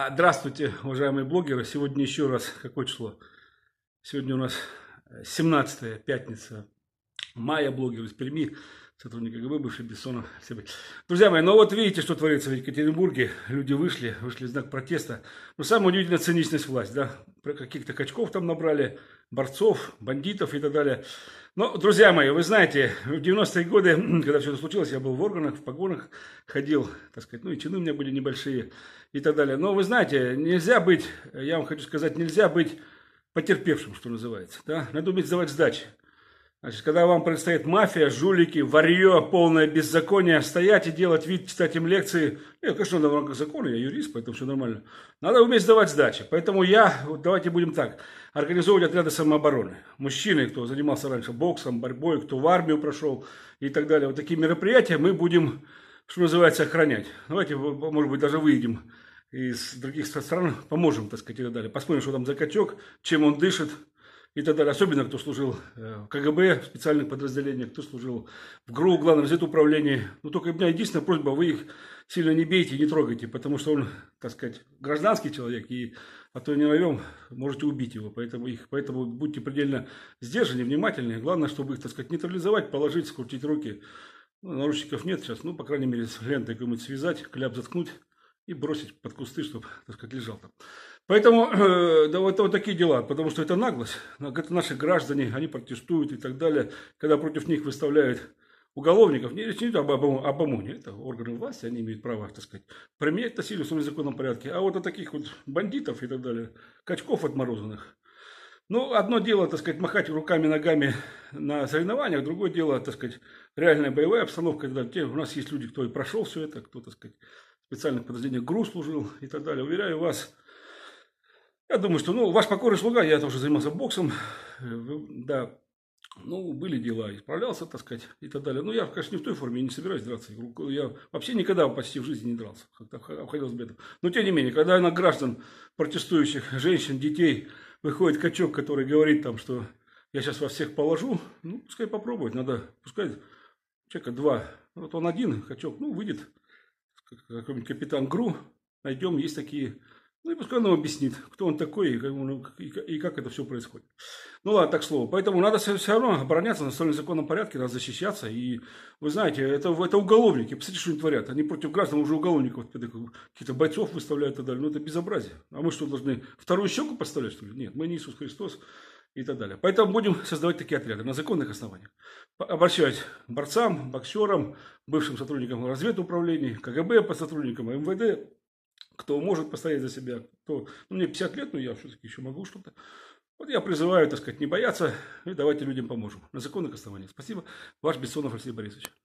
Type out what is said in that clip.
А, здравствуйте, уважаемые блогеры. Сегодня еще раз, какое число? Сегодня у нас 17 э, пятница мая, блогеры, из Перми сотрудник КГБ, бывший Бессонов. Друзья мои, ну вот видите, что творится в Екатеринбурге. Люди вышли, вышли в знак протеста. Но ну, самое удивительное циничность власть, да. Каких-то качков там набрали, борцов, бандитов и так далее. Но, друзья мои, вы знаете, в 90-е годы, когда все это случилось, я был в органах, в погонах, ходил, так сказать, ну и чины у меня были небольшие и так далее. Но вы знаете, нельзя быть, я вам хочу сказать, нельзя быть потерпевшим, что называется. Да? Надо уметь сдавать сдачи. Значит, когда вам предстоит мафия, жулики, варье, полное беззаконие, стоять и делать вид, читать им лекции, я, конечно, надо в рамках закона, я юрист, поэтому все нормально. Надо уметь сдавать сдачи. Поэтому я, вот давайте будем так, организовывать отряды самообороны. Мужчины, кто занимался раньше боксом, борьбой, кто в армию прошел и так далее. Вот такие мероприятия мы будем, что называется, охранять. Давайте, может быть, даже выйдем из других стран, поможем, так сказать, и так далее. Посмотрим, что там за качок, чем он дышит, и так далее. Особенно, кто служил э, в КГБ, в специальных подразделениях, кто служил в ГРУ, главном разведуправлении. Ну, только у меня единственная просьба, вы их сильно не бейте не трогайте, потому что он, так сказать, гражданский человек, и а то не ловем, можете убить его. Поэтому, их, поэтому будьте предельно сдержанны, внимательны. Главное, чтобы их, так сказать, нейтрализовать, положить, скрутить руки. Ну, наручников нет сейчас, ну, по крайней мере, с лентой какую-нибудь связать, кляп заткнуть и бросить под кусты, чтобы, так сказать, лежал там. Поэтому, э, да, вот, вот такие дела, потому что это наглость. Это наши граждане, они протестуют и так далее. Когда против них выставляют уголовников, не речь не идет об, об, об ОМОНе, это органы власти, они имеют право, так сказать, применять насилие в своем законном порядке. А вот о таких вот бандитов и так далее, качков отморозанных, ну, одно дело, так сказать, махать руками, ногами на соревнованиях, другое дело, так сказать, реальная боевая обстановка. Те, у нас есть люди, кто и прошел все это, кто, так сказать, специальных подразделениях ГРУ служил и так далее. Уверяю вас, я думаю, что, ну, ваш покорный слуга, я тоже занимался боксом, э, да, ну, были дела, исправлялся, так сказать, и так далее. Но я, конечно, не в той форме, я не собираюсь драться. Я вообще никогда почти в жизни не дрался, как-то обходился бедом. Но, тем не менее, когда на граждан, протестующих, женщин, детей, выходит качок, который говорит там, что я сейчас вас всех положу, ну, пускай попробовать, надо, пускай человека два, вот он один, качок, ну, выйдет, какой-нибудь капитан Гру, найдем, есть такие... Ну и пускай он нам объяснит, кто он такой и как, это все происходит. Ну ладно, так слово. Поэтому надо все, равно обороняться на столь законном порядке, надо защищаться. И вы знаете, это, это уголовники. Посмотрите, что они творят. Они против граждан уже уголовников, каких-то бойцов выставляют и так далее. Ну это безобразие. А мы что, должны вторую щеку подставлять, что ли? Нет, мы не Иисус Христос и так далее. Поэтому будем создавать такие отряды на законных основаниях. Обращаюсь к борцам, боксерам, бывшим сотрудникам разведуправлений, КГБ, по сотрудникам МВД, кто может постоять за себя, кто... Ну, мне 50 лет, но я все-таки еще могу что-то. Вот я призываю, так сказать, не бояться, и давайте людям поможем. На законных основаниях. Спасибо. Ваш Бессонов Алексей Борисович.